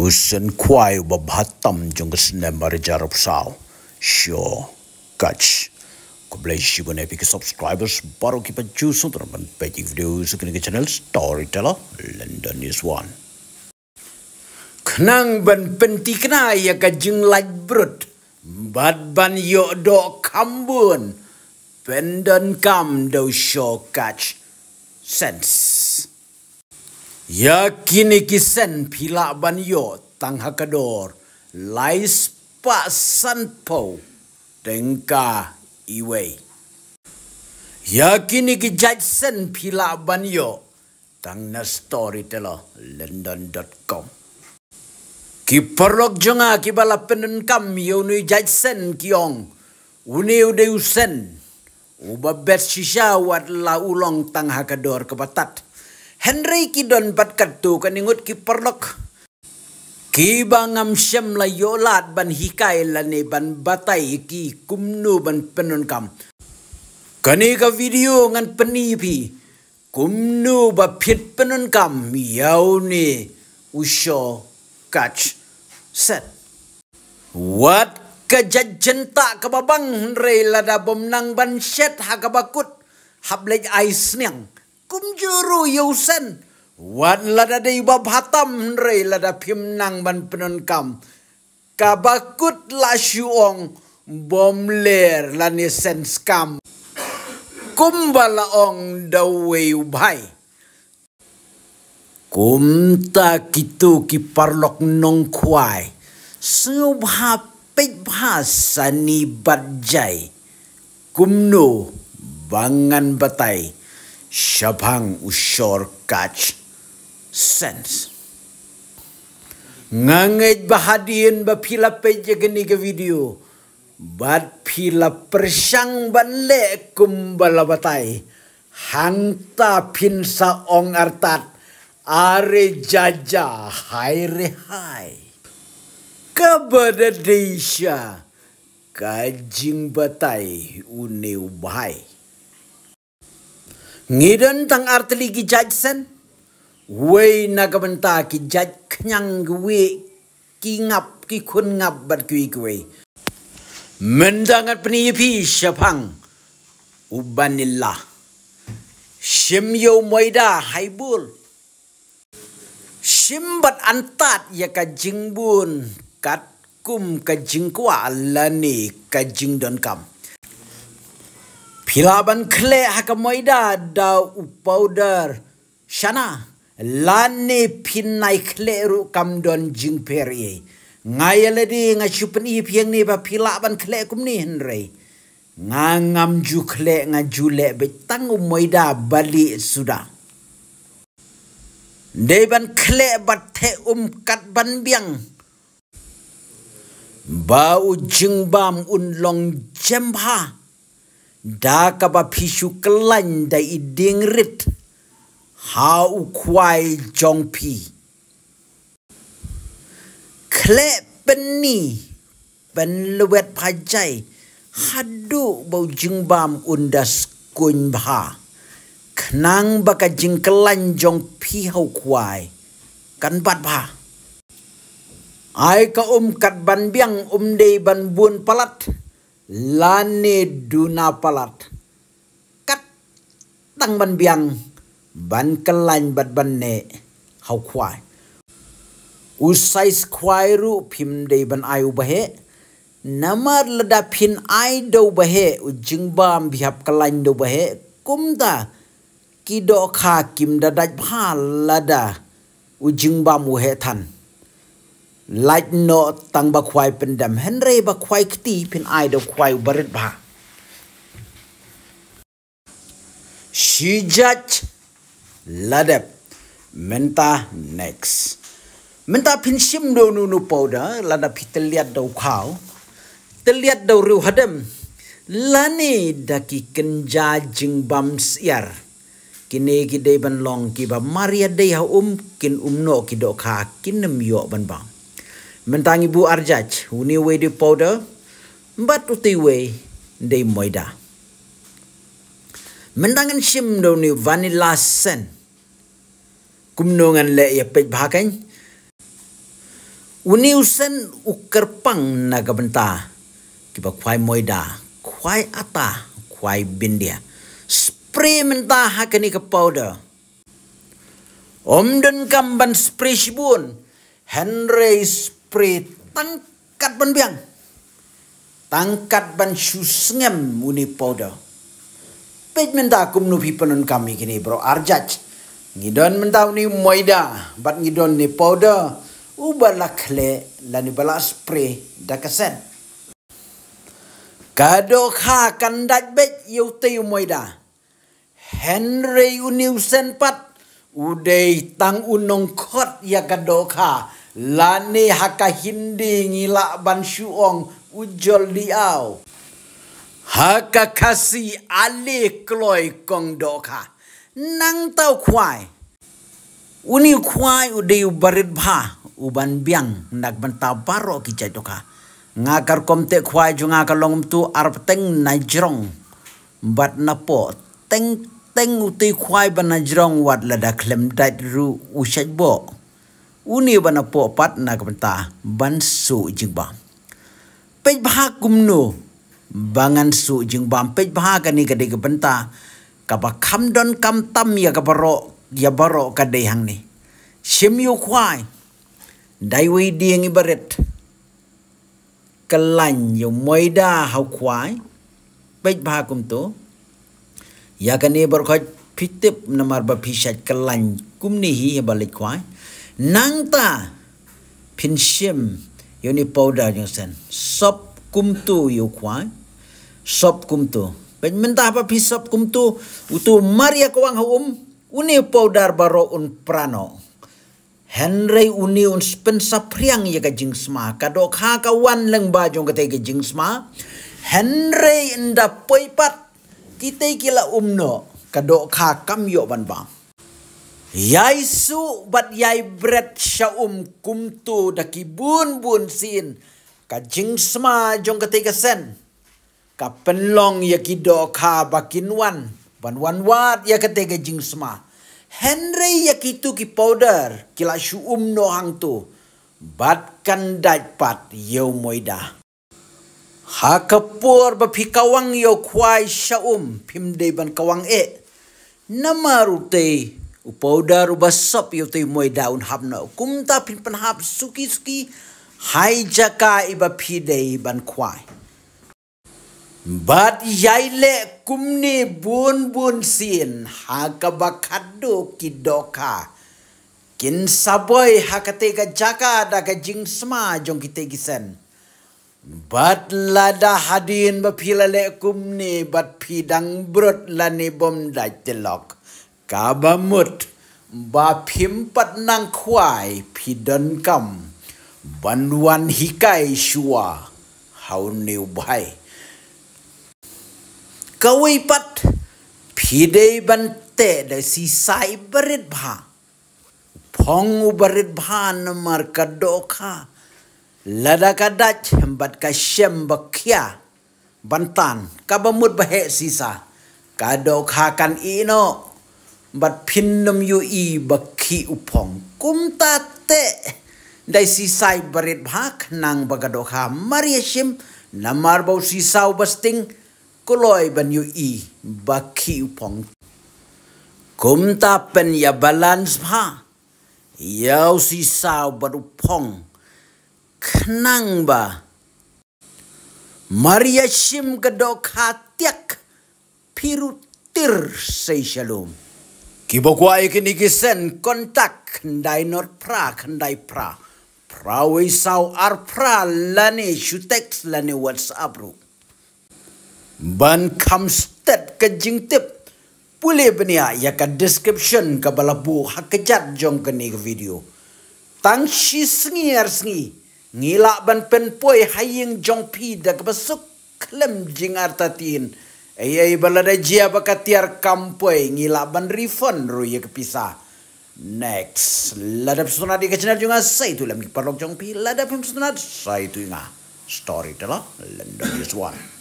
Usen kuai ubah hatam jungga senem barajar pusau. Sure. Kach. Ku boleh sibun epi ke subscribers baru kita cuci untuk nampak pagi video sekarang ke channel Storyteller London News One. Kenang ban penti kena ya kajing light brut. Bad ban yok do kambun. Pendon kam do show catch sense. Ya kini kisen pilak banyo tang hakador lais pak sanpo dengka iwe. Ya kini ki jajsen pilak banyo tang na story telo london.com. Ki perlok jenga ki bala penen kam yonui jajsen kiong uni udeusen uba bersisa wat la ulong tang hakador kebatat. Henry kidon bat katu kaningut ki perlok. Ki bangam syam la yolat ban hikai la ne ban batai ki kumnu ban penun kam. Kani ka video ngan peni pi. Kumnu ba pit penun kam yau ne usho catch set. Wat kejajen tak kebabang Henry la da bomnang ban set ha kebakut. Hablej ais Hablej ais niang kum juru yosen. Wan lada di bab hatam rei lada pimnang ban penun kam. Kabakut la syuong bom ler lani sen skam. Kumbala ong dawei ubai. Kum ta kitu ki parlok nong kuai. Sebha pek bahasa ni badjai. Kumnu bangan batai. Shabang usyor kach sense. Ngangit bahadien ba pila peja geni ke video. Bat pila persyang ban lekum balabatai. Hangta pinsa ong artat. Are jaja hai rehai. Kabada Kajing batai uniu bahai. Ngidon tang artili ki judge sen. Wei nagabenta ki judge kenyang gwe ki ngap ki kun ngap bat kui kwe. Mendangat peniyipi syapang. Ubanillah. Shim yo moida hai bul. Shim bat antat ya ka jingbun kat kum ka jingkwa lani ka jingdon kam. Pilaban kle moida da upowder shana lani pinai kle ru kamdon jing perie ngai ledi ngachupen i pieng ni ba pilaban kle kum ni henre ngam ju kle ngajule be moida balik sudah suda Deban kle batte um kat ban biang ba u jing bam un long jempa ha da ka ba phishu klan da i ding rit ha u kwai jong pi kle ben ni ben luet pha jai ha du bo jing bam un kun bha knang ba ka jing klan jong pi ha u kwai kan bat bha ai ka um kat ban biang um dei ban buon palat lane duna palat kat tang ban biang ban kelain bat ban ne hau kwai usai kwai ru phim dei ban ai u bahe namar lada phin ai do bahe u jing bam bihap kelain do bahe kum da ki do kha kim da da pha lada u jing bam u he than light no tang ba khwai pen dam hen re ba khwai kti pen ai do khwai barit ba she judge ladap menta next menta pin sim do nu nu poda lada pitliat do khau teliat do ru hadam lani daki kenja jing bam siar kini ki de ban long ki ba maria de ha um kin um no ki do kha kin nem ban bang mentangi ibu arjaj uni we di powder mbat uti we de moida mentangan sim do ni vanilla sen kumnungan le ya pe bhakain uni usen ukerpang na gabenta ki ba moida khwai ata khwai bindia spray menta hakani ke powder om dan kamban spray sibun henry pray tangkat ban biang. Tangkat ban syusngem muni poda. Pej minta aku menubi penun kami kini bro arjaj. Ngidon minta ni moida. Bat ngidon ni poda. ubalak le lan ibalah spray da kesen. Kado kha kandaj bej yuti moida. Henry Unusen pat. Udei tang unong kot ya kado kha. Kado kha. Lani haka hindi ngilak ban syuong ujol diau. Haka kasi ali kloy kong doka. Nang tau kuai. Uni kuai udi ubarit bha uban biang nak bentau baro ki jadoka. Ngakar komte kuai junga kalong tu arp teng najrong. Bat napo teng teng uti kuai ban najrong wat ladak lem dat ru usajbok uni ban apo pat na kapenta ban su jing bam pej bha kumnu bangan su jing bam pej bha ka ni kadai kapenta ka ba kham don kam tam ya ka baro ya baro kadai hang ni sim yu khwai dai wi dieng ibaret kelan yo moida ha khwai pej bha kum tu ya ka ni bar khaj pitip namar ba phisat kelan kum ni hi ya balik khwai nang ta pin shim yun ni powder yung sen sop kumtu yu kwan sop kumtu pen menta pa pi sop kumtu utu maria kwang ha um uni powder baro un prano Henry uni un spensa priang ya ka jingsma kado ka ha kawan lang um ha ba jong ka tega jingsma Henry inda poipat titay kila umno kado ka kamyo ban bang Yai su bat yai bret syaum kumtu daki bun bun sin. Ka jing sma jong ketiga sen. Ka penlong ya kido ka bakin wan. Ban wan wat ya ketiga jing sma. Henry ya kitu ki powder. Kila syaum no hang tu. Bat kan dapat ya moida. Ha kepur bapi kawang ya kuai syaum. Pimde ban kawang e. Nama rutei upaudar ubah sop yo tei moi daun habna kumta pin pan hab suki suki hai jaka iba pide ban kwai bat yai le kumne bun bun sin haka bakado kidoka kin saboy hakate ga jaka da ga jing sma jong kite gisen bat lada hadin bapila le kumne bat pidang brot lani bom da telok กาบมุดบาพิมปัดนางควายพิดันกำบันวันฮิกายชัวเฮาเนิวบายกาวิปัดพิดบันเตะด้สีสายบริดบาพองอุบริดบานมารกดโดคาลดากดัดจบัดกาเชมบักยาบันตันกาบมุดบะเฮซีซากาดโดคากันอีโน bat pinnam yu i bakhi upong kum ta te dai si sai barit bhak nang bagado kha mari sim namar bau si sau basting kuloi ban yu i bakhi upong kum ta pen ya balance bha yau si sau baru pong knang ba Maria Shim Gedok Hatiak Pirutir Seishalom. Shalom. Kibok wae kini gisen kontak kendai nor pra kendai pra. Pra wae sau ar pra lani lani whatsapp ru. Ban kam step ke jing ya ke description ke bala bu jong kini video. Tang shi sengi Ngilak ban pen poi jong pi da ke jing ar ia bala da jia baka tiar kampoi ngilak ban rifon ru ye kepisa. Next, ladap sunat di kecenar juga saya tu lah mikparlok jong pi. Ladap sunat saya tu inga. Story telah, lendong this one.